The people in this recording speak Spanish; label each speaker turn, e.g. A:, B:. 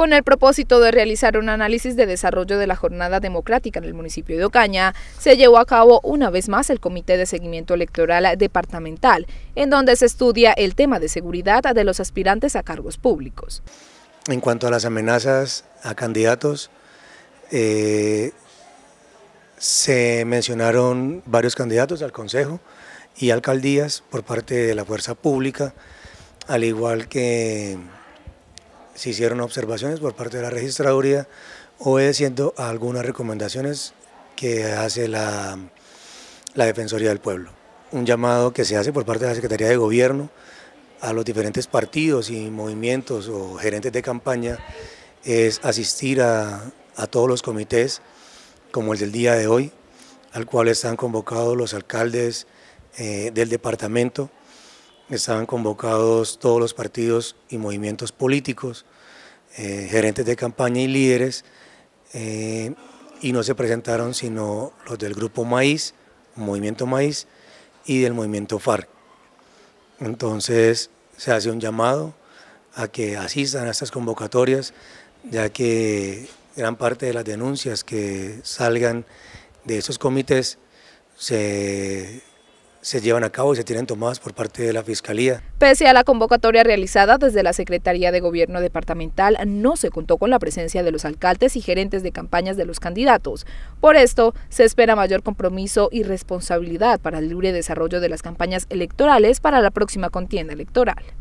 A: con el propósito de realizar un análisis de desarrollo de la jornada democrática en el municipio de Ocaña, se llevó a cabo una vez más el Comité de Seguimiento Electoral Departamental, en donde se estudia el tema de seguridad de los aspirantes a cargos públicos.
B: En cuanto a las amenazas a candidatos, eh, se mencionaron varios candidatos al Consejo y alcaldías por parte de la fuerza pública, al igual que se hicieron observaciones por parte de la registraduría obedeciendo a algunas recomendaciones que hace la, Defensoría del Pueblo. Un llamado que se hace por parte de la Secretaría de Gobierno a los diferentes partidos y movimientos o gerentes de campaña es asistir a, todos los comités como el del día de hoy, al cual están convocados los alcaldes eh, del departamento, estaban convocados todos los partidos y movimientos políticos, eh, gerentes de campaña y líderes, eh, y no se presentaron sino los del Grupo Maíz, Movimiento Maíz, y del Movimiento FARC. Entonces se hace un llamado a que asistan a estas convocatorias, ya que gran parte de las denuncias que salgan de esos comités se se llevan a cabo y se tienen tomadas por parte de la Fiscalía.
A: Pese a la convocatoria realizada desde la Secretaría de Gobierno Departamental, no se contó con la presencia de los alcaldes y gerentes de campañas de los candidatos. Por esto, se espera mayor compromiso y responsabilidad para el libre desarrollo de las campañas electorales para la próxima contienda electoral.